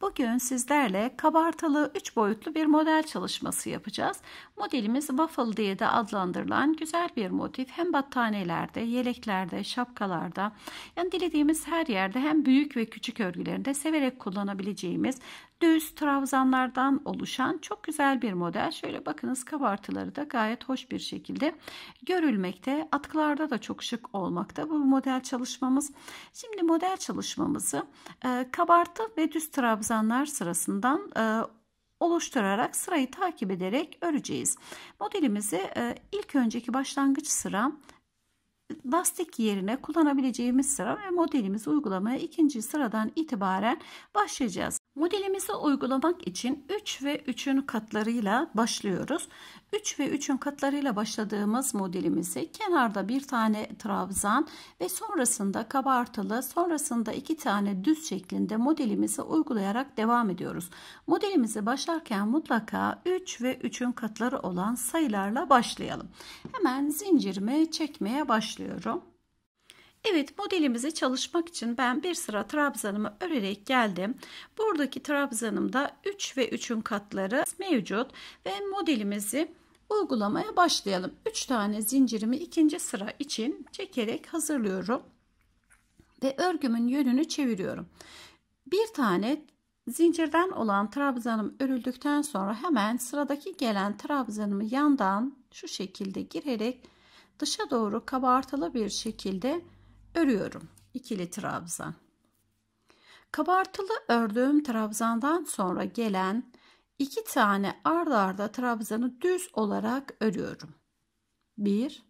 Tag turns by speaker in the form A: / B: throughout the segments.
A: Bugün sizlerle kabartılı 3 boyutlu bir model çalışması yapacağız. Modelimiz waffle diye de adlandırılan güzel bir motif. Hem battaniyelerde, yeleklerde, şapkalarda, yani dilediğimiz her yerde hem büyük ve küçük örgülerinde severek kullanabileceğimiz düz trabzanlardan oluşan çok güzel bir model. Şöyle bakınız kabartıları da gayet hoş bir şekilde görülmekte. Atkılarda da çok şık olmakta bu model çalışmamız. Şimdi model çalışmamızı e, kabartı ve düz trabzan trabzanlar sırasından e, oluşturarak sırayı takip ederek öreceğiz. Modelimizi e, ilk önceki başlangıç sıra lastik yerine kullanabileceğimiz sıra ve modelimizi uygulamaya ikinci sıradan itibaren başlayacağız. Modelimizi uygulamak için 3 ve 3'ün katlarıyla başlıyoruz. 3 ve 3'ün katlarıyla başladığımız modelimizi kenarda bir tane trabzan ve sonrasında kabartılı sonrasında iki tane düz şeklinde modelimizi uygulayarak devam ediyoruz. Modelimizi başlarken mutlaka 3 ve 3'ün katları olan sayılarla başlayalım. Hemen zincirimi çekmeye başlıyorum. Evet modelimizi çalışmak için ben bir sıra trabzanımı örerek geldim. Buradaki trabzanımda 3 ve 3'ün katları mevcut ve modelimizi uygulamaya başlayalım. 3 tane zincirimi ikinci sıra için çekerek hazırlıyorum ve örgümün yönünü çeviriyorum. Bir tane zincirden olan trabzanım örüldükten sonra hemen sıradaki gelen trabzanımı yandan şu şekilde girerek dışa doğru kabartılı bir şekilde örüyorum. İkili trabzan. Kabartılı ördüğüm trabzandan sonra gelen iki tane ardarda arda trabzanı düz olarak örüyorum. 1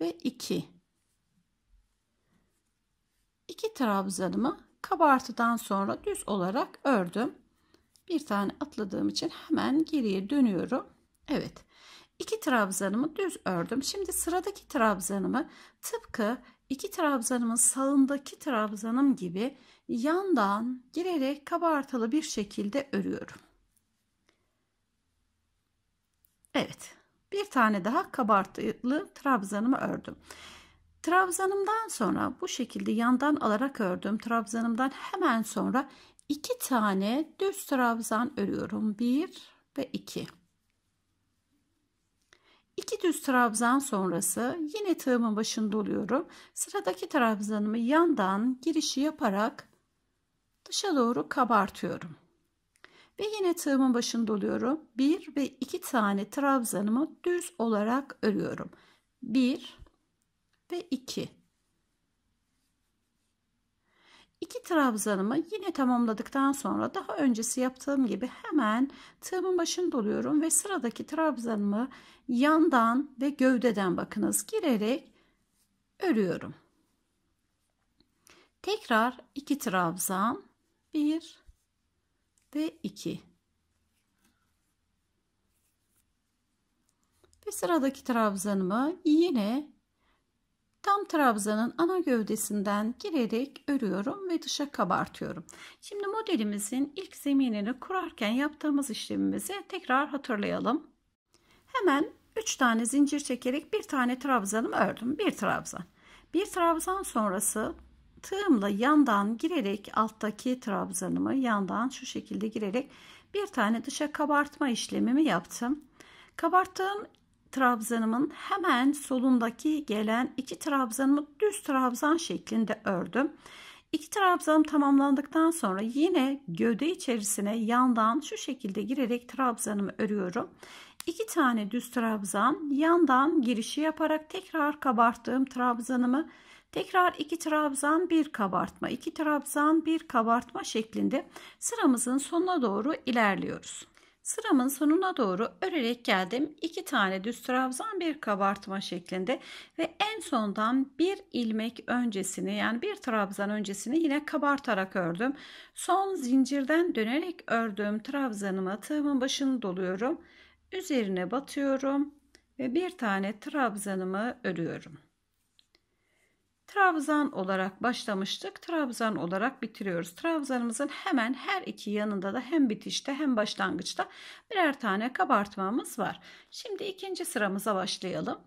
A: ve 2. İki trabzanımı kabartıdan sonra düz olarak ördüm. Bir tane atladığım için hemen geriye dönüyorum. Evet. iki trabzanımı düz ördüm. Şimdi sıradaki trabzanımı tıpkı iki trabzanımın sağındaki trabzanım gibi yandan girerek kabartılı bir şekilde örüyorum. Evet bir tane daha kabartılı trabzanımı ördüm. Trabzanımdan sonra bu şekilde yandan alarak ördüm. Trabzanımdan hemen sonra iki tane düz trabzan örüyorum. Bir ve iki. İki düz trabzan sonrası yine tığımın başında oluyorum. Sıradaki trabzanımı yandan girişi yaparak dışa doğru kabartıyorum. Ve yine tığımın başında oluyorum. Bir ve iki tane trabzanımı düz olarak örüyorum. Bir ve iki. İki trabzanımı yine tamamladıktan sonra daha öncesi yaptığım gibi hemen tığımın başını doluyorum ve sıradaki trabzanımı yandan ve gövdeden bakınız girerek örüyorum. Tekrar iki trabzan bir ve iki ve sıradaki trabzanımı yine Tam trabzanın ana gövdesinden girerek örüyorum ve dışa kabartıyorum. Şimdi modelimizin ilk zeminini kurarken yaptığımız işlemimizi tekrar hatırlayalım. Hemen 3 tane zincir çekerek bir tane trabzanımı ördüm. Bir trabzan. Bir trabzan sonrası tığımla yandan girerek alttaki trabzanımı yandan şu şekilde girerek bir tane dışa kabartma işlemimi yaptım. Kabarttığım trabzanımın hemen solundaki gelen iki trabzanımı düz trabzan şeklinde ördüm. İki trabzanım tamamlandıktan sonra yine gövde içerisine yandan şu şekilde girerek trabzanımı örüyorum. İki tane düz trabzan yandan girişi yaparak tekrar kabarttığım trabzanımı tekrar iki trabzan bir kabartma iki trabzan bir kabartma şeklinde sıramızın sonuna doğru ilerliyoruz. Sıramın sonuna doğru örerek geldim. 2 tane düz trabzan bir kabartma şeklinde ve en sondan bir ilmek öncesini yani bir trabzan öncesini yine kabartarak ördüm. Son zincirden dönerek ördüğüm trabzanıma tığımın başını doluyorum. Üzerine batıyorum ve bir tane trabzanımı örüyorum. Trabzan olarak başlamıştık. Trabzan olarak bitiriyoruz. Trabzanımızın hemen her iki yanında da hem bitişte hem başlangıçta birer tane kabartmamız var. Şimdi ikinci sıramıza başlayalım.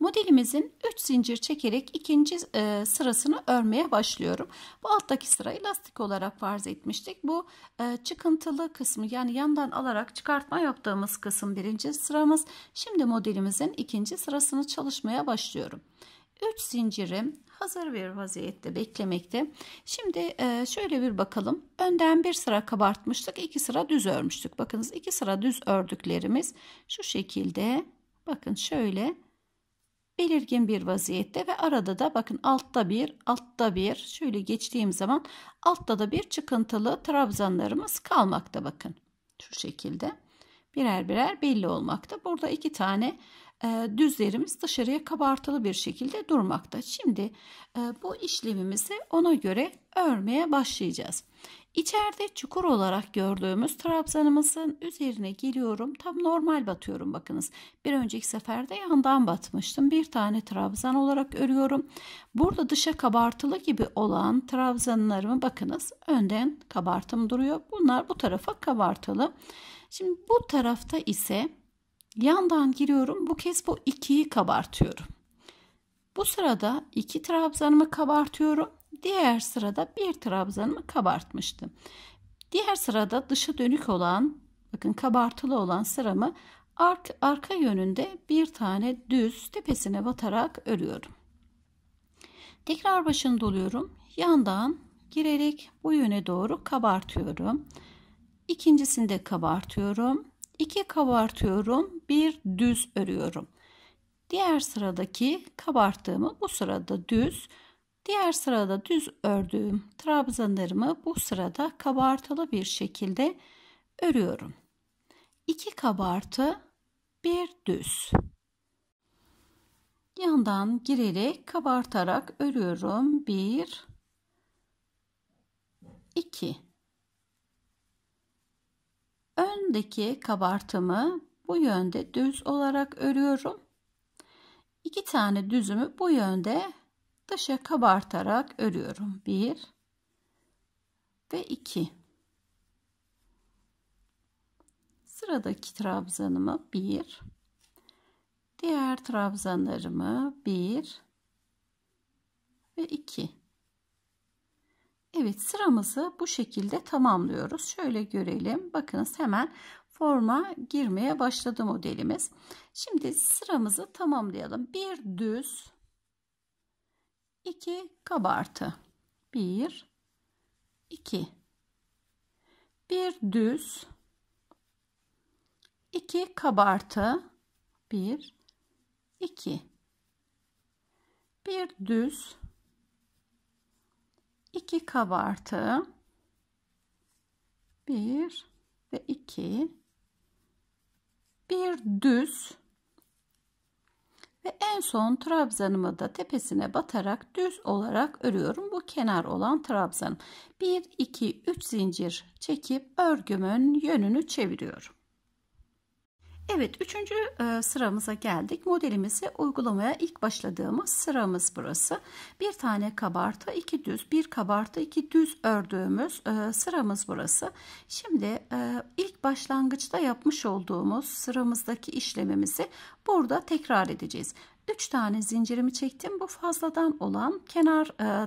A: Modelimizin 3 zincir çekerek ikinci e, sırasını örmeye başlıyorum. Bu alttaki sırayı lastik olarak farz etmiştik. Bu e, çıkıntılı kısmı yani yandan alarak çıkartma yaptığımız kısım birinci sıramız. Şimdi modelimizin ikinci sırasını çalışmaya başlıyorum. 3 zincirim hazır bir vaziyette beklemekte. Şimdi e, şöyle bir bakalım. Önden bir sıra kabartmıştık, iki sıra düz örmüştük. Bakınız iki sıra düz ördüklerimiz şu şekilde. Bakın şöyle belirgin bir vaziyette ve arada da bakın altta bir, altta bir şöyle geçtiğim zaman altta da bir çıkıntılı trabzanlarımız kalmakta bakın. Şu şekilde birer birer belli olmakta. Burada iki tane ee, düzlerimiz dışarıya kabartılı bir şekilde durmakta. Şimdi e, bu işlemimizi ona göre örmeye başlayacağız. İçeride çukur olarak gördüğümüz trabzanımızın üzerine geliyorum. Tam normal batıyorum bakınız. Bir önceki seferde yandan batmıştım. Bir tane trabzan olarak örüyorum. Burada dışa kabartılı gibi olan trabzanlarımı bakınız. Önden kabartım duruyor. Bunlar bu tarafa kabartılı. Şimdi bu tarafta ise Yandan giriyorum. Bu kez bu 2'yi kabartıyorum. Bu sırada 2 trabzanımı kabartıyorum. Diğer sırada 1 trabzanımı kabartmıştım. Diğer sırada dışa dönük olan bakın kabartılı olan sıramı ark, arka yönünde bir tane düz tepesine batarak örüyorum. Tekrar başını doluyorum. Yandan girerek bu yöne doğru kabartıyorum. İkincisini de kabartıyorum. 2 kabartıyorum, bir düz örüyorum. Diğer sıradaki kabarttığımı bu sırada düz, diğer sırada düz ördüğüm trabzanlarımı bu sırada kabartılı bir şekilde örüyorum. 2 kabartı, bir düz. Yandan girerek kabartarak örüyorum. 1 2 Öndeki kabartımı bu yönde düz olarak örüyorum. İki tane düzümü bu yönde dışa kabartarak örüyorum. Bir ve iki. Sıradaki trabzanımı bir, diğer trabzanlarımı bir ve iki. Evet sıramızı bu şekilde tamamlıyoruz. Şöyle görelim. Bakınız hemen forma girmeye başladı modelimiz. Şimdi sıramızı tamamlayalım. Bir düz, iki kabartı. Bir, iki. Bir düz, iki kabartı. Bir, iki. Bir düz, 2 kabartı 1 ve 2 bir düz ve en son trabzanımı da tepesine batarak düz olarak örüyorum. Bu kenar olan trabzanım. 1 2 3 zincir çekip örgümün yönünü çeviriyorum. Evet üçüncü e, sıramıza geldik. Modelimizi uygulamaya ilk başladığımız sıramız burası. Bir tane kabartı, iki düz, bir kabartı, iki düz ördüğümüz e, sıramız burası. Şimdi e, ilk başlangıçta yapmış olduğumuz sıramızdaki işlemimizi burada tekrar edeceğiz. Üç tane zincirimi çektim. Bu fazladan olan kenar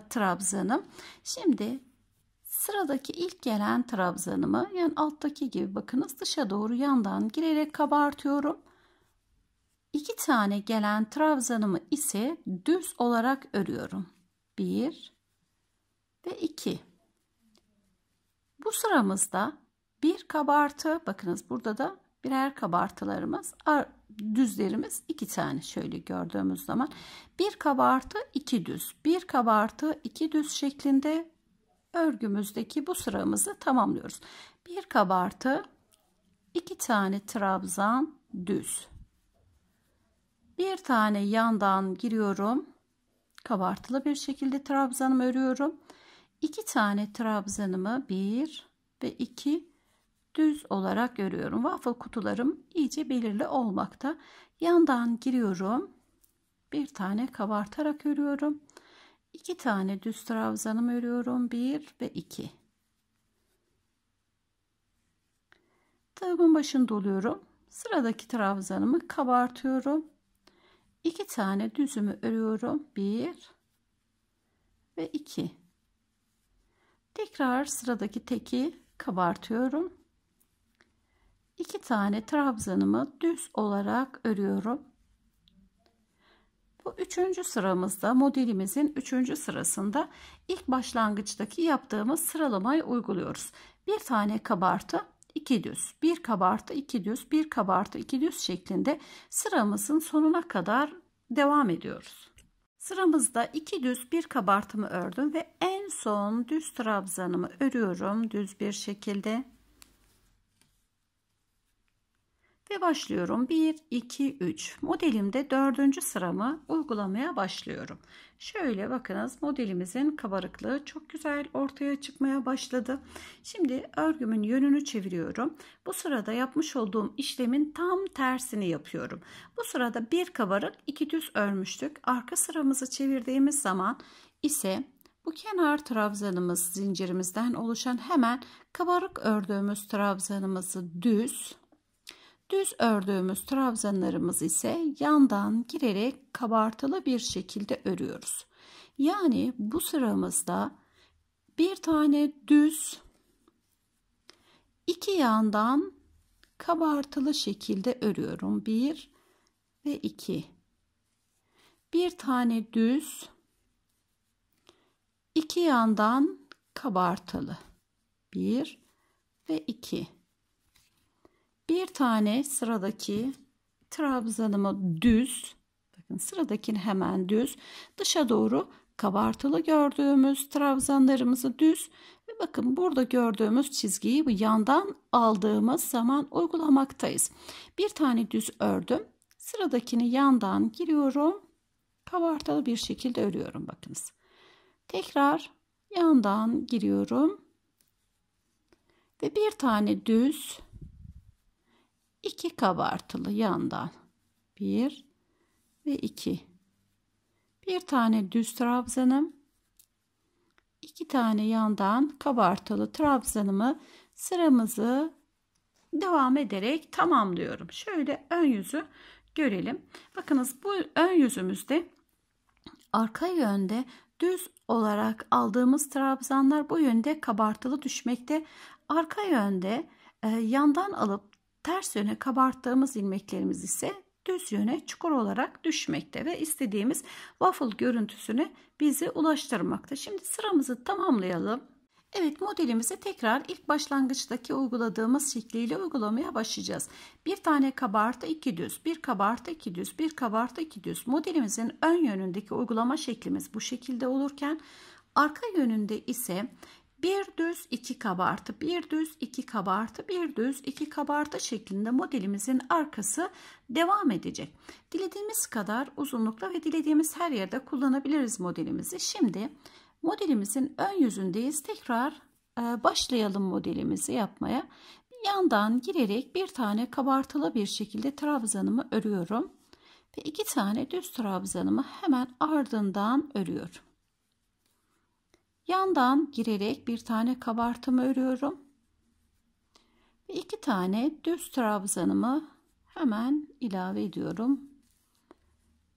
A: trabzanım. Şimdi Sıradaki ilk gelen trabzanımı yani alttaki gibi bakınız dışa doğru yandan girerek kabartıyorum. İki tane gelen trabzanımı ise düz olarak örüyorum. Bir ve iki. Bu sıramızda bir kabartı bakınız burada da birer kabartılarımız düzlerimiz iki tane şöyle gördüğümüz zaman bir kabartı iki düz bir kabartı iki düz şeklinde örgümüzdeki bu sıramızı tamamlıyoruz. Bir kabartı, iki tane trabzan düz. Bir tane yandan giriyorum. Kabartılı bir şekilde trabzanımı örüyorum. İki tane trabzanımı bir ve iki düz olarak örüyorum. Waffle kutularım iyice belirli olmakta. Yandan giriyorum. Bir tane kabartarak örüyorum. 2 tane düz trabzanım örüyorum. 1 ve 2. Tığımın başını doluyorum. Sıradaki trabzanımı kabartıyorum. 2 tane düzümü örüyorum. 1 ve 2. Tekrar sıradaki teki kabartıyorum. 2 tane trabzanımı düz olarak örüyorum. Bu üçüncü sıramızda modelimizin üçüncü sırasında ilk başlangıçtaki yaptığımız sıralamayı uyguluyoruz. Bir tane kabartı, iki düz, bir kabartı, iki düz, bir kabartı, iki düz şeklinde sıramızın sonuna kadar devam ediyoruz. Sıramızda iki düz bir kabartımı ördüm ve en son düz trabzanımı örüyorum düz bir şekilde. Ve başlıyorum. 1, 2, 3. Modelimde dördüncü sıramı uygulamaya başlıyorum. Şöyle bakınız modelimizin kabarıklığı çok güzel ortaya çıkmaya başladı. Şimdi örgümün yönünü çeviriyorum. Bu sırada yapmış olduğum işlemin tam tersini yapıyorum. Bu sırada bir kabarık iki düz örmüştük. Arka sıramızı çevirdiğimiz zaman ise bu kenar trabzanımız zincirimizden oluşan hemen kabarık ördüğümüz trabzanımızı düz Düz ördüğümüz trabzanlarımız ise yandan girerek kabartılı bir şekilde örüyoruz. Yani bu sıramızda bir tane düz, iki yandan kabartılı şekilde örüyorum. Bir ve iki. Bir tane düz, iki yandan kabartılı. Bir ve iki bir tane sıradaki trabzanımı düz bakın sıradakini hemen düz dışa doğru kabartılı gördüğümüz trabzanlarımızı düz ve bakın burada gördüğümüz çizgiyi bu yandan aldığımız zaman uygulamaktayız. Bir tane düz ördüm. Sıradakini yandan giriyorum. Kabartılı bir şekilde örüyorum bakınız. Tekrar yandan giriyorum. Ve bir tane düz 2 kabartılı yandan bir ve iki bir tane düz trabzanım iki tane yandan kabartılı trabzanımı sıramızı devam ederek tamamlıyorum. Şöyle ön yüzü görelim. Bakınız bu ön yüzümüzde arka yönde düz olarak aldığımız trabzanlar bu yönde kabartılı düşmekte. Arka yönde e, yandan alıp Ters yöne kabarttığımız ilmeklerimiz ise düz yöne çukur olarak düşmekte ve istediğimiz waffle görüntüsüne bizi ulaştırmakta. Şimdi sıramızı tamamlayalım. Evet modelimizi tekrar ilk başlangıçtaki uyguladığımız şekliyle uygulamaya başlayacağız. Bir tane kabartı iki düz, bir kabartı iki düz, bir kabartı iki düz. Modelimizin ön yönündeki uygulama şeklimiz bu şekilde olurken arka yönünde ise bir düz iki kabartı bir düz iki kabartı bir düz iki kabartı şeklinde modelimizin arkası devam edecek. Dilediğimiz kadar uzunlukta ve dilediğimiz her yerde kullanabiliriz modelimizi. Şimdi modelimizin ön yüzündeyiz. Tekrar e, başlayalım modelimizi yapmaya. yandan girerek bir tane kabartılı bir şekilde trabzanımı örüyorum ve iki tane düz trabzanımı hemen ardından örüyorum. Yandan girerek bir tane kabartımı örüyorum. Ve iki tane düz trabzanımı hemen ilave ediyorum.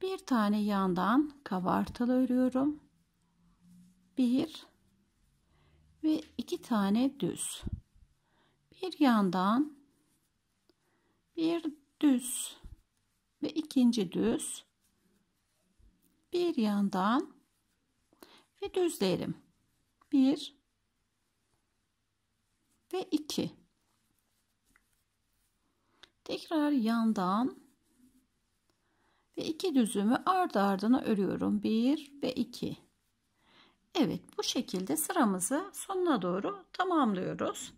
A: Bir tane yandan kabartılı örüyorum. Bir ve iki tane düz. Bir yandan bir düz ve ikinci düz. Bir yandan ve düzlerim. 1 ve 2 tekrar yandan ve iki düzümü ardı ardına örüyorum 1 ve 2 Evet bu şekilde sıramızı sonuna doğru tamamlıyoruz.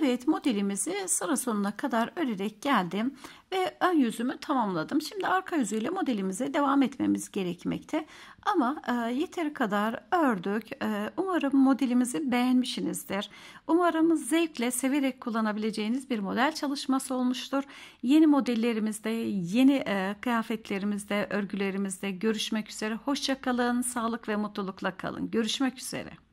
A: Evet modelimizi sıra sonuna kadar örerek geldim ve ön yüzümü tamamladım. Şimdi arka yüzüyle modelimize devam etmemiz gerekmekte. Ama e, yeteri kadar ördük. E, umarım modelimizi beğenmişsinizdir. Umarım zevkle severek kullanabileceğiniz bir model çalışması olmuştur. Yeni modellerimizde, yeni e, kıyafetlerimizde, örgülerimizde görüşmek üzere. Hoşçakalın, sağlık ve mutlulukla kalın. Görüşmek üzere.